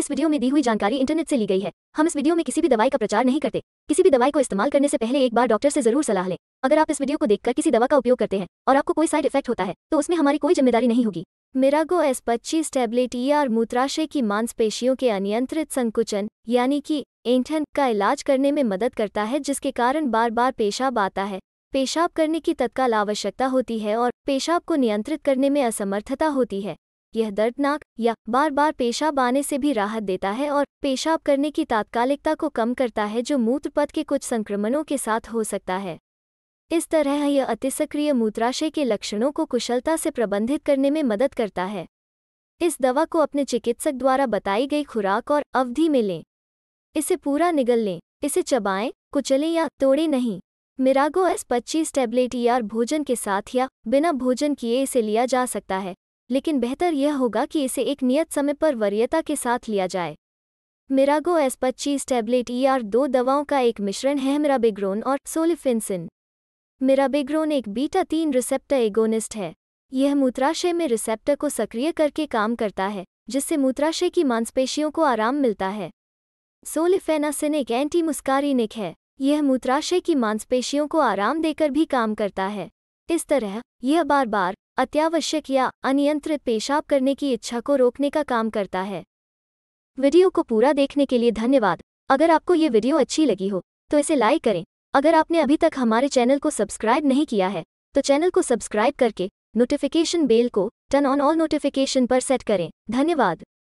इस वीडियो में दी हुई जानकारी इंटरनेट से ली गई है हम इस वीडियो में किसी भी दवाई का प्रचार नहीं करते किसी भी दवाई को इस्तेमाल करने से पहले एक बार डॉक्टर से जरूर सलाह लें अगर आप इस वीडियो को देखकर किसी दवा का उपयोग करते हैं और आपको कोई साइड इफेक्ट होता है तो उसमें हमारी कोई जिम्मेदारी नहीं होगी मिरागो एस पच्चीस टैबलेट ई आर मूत्राशय की मांसपेशियों के अनियंत्रित संकुचन यानी कि एंठन का इलाज करने में मदद करता है जिसके कारण बार बार पेशाब आता है पेशाब करने की तत्काल आवश्यकता होती है और पेशाब को नियंत्रित करने में असमर्थता होती है यह दर्दनाक या बार बार पेशाब आने से भी राहत देता है और पेशाब करने की तात्कालिकता को कम करता है जो मूत्रपथ के कुछ संक्रमणों के साथ हो सकता है इस तरह यह अतिसक्रिय मूत्राशय के लक्षणों को कुशलता से प्रबंधित करने में मदद करता है इस दवा को अपने चिकित्सक द्वारा बताई गई खुराक और अवधि में लें इसे पूरा निगल लें इसे चबाएं कुचलें या तोड़ें नहीं मिरागो एस पच्चीस टैबलेट या भोजन के साथ या बिना भोजन किए इसे लिया जा सकता है लेकिन बेहतर यह होगा कि इसे एक नियत समय पर वरीयता के साथ लिया जाए मिरागो एस पच्चीस टैबलेट ई आर दो दवाओं का एक मिश्रण है मिराबेग्रोन और सोलिफिनसिन मिराबिग्रोन एक बीटा तीन रिसेप्टर एगोनिस्ट है यह मूत्राशय में रिसेप्टर को सक्रिय करके काम करता है जिससे मूत्राशय की मांसपेशियों को आराम मिलता है सोलिफेनासिन एक एंटी मुस्कारिनिक है यह मूत्राशय की मांसपेशियों को आराम देकर भी काम करता है इस तरह यह बार बार अत्यावश्यक या अनियंत्रित पेशाब करने की इच्छा को रोकने का काम करता है वीडियो को पूरा देखने के लिए धन्यवाद अगर आपको ये वीडियो अच्छी लगी हो तो इसे लाइक करें अगर आपने अभी तक हमारे चैनल को सब्सक्राइब नहीं किया है तो चैनल को सब्सक्राइब करके नोटिफिकेशन बेल को टर्न ऑन ऑल नोटिफिकेशन पर सेट करें धन्यवाद